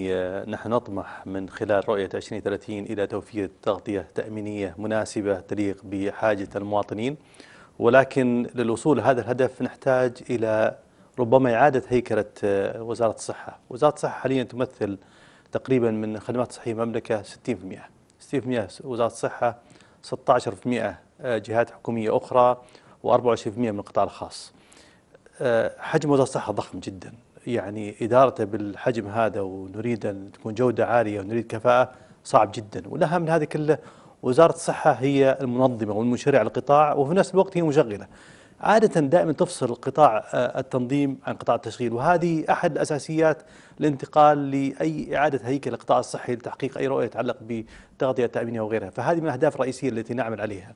نحن نطمح من خلال رؤية 2030 إلى توفير تغطية تأمينية مناسبة تليق بحاجة المواطنين ولكن للوصول لهذا الهدف نحتاج إلى ربما إعادة هيكلة آه، وزارة الصحة وزارة الصحة حاليا تمثل تقريبا من خدمات الصحية المملكة 60% 60% وزارة الصحة 16% آه، جهات حكومية أخرى و24% من القطاع الخاص آه، حجم وزارة الصحة ضخم جدا يعني إدارته بالحجم هذا ونريد أن تكون جودة عالية ونريد كفاءة صعب جدا ولها من هذا كله وزارة الصحة هي المنظمة والمشرع القطاع وفي نفس الوقت هي مشغلة عادة دائما تفصل قطاع آه، التنظيم عن قطاع التشغيل وهذه أحد الأساسيات الانتقال لأي إعادة هيكل القطاع الصحي لتحقيق أي رؤية تتعلق بتغطيه التأمينية وغيرها فهذه من الأهداف الرئيسية التي نعمل عليها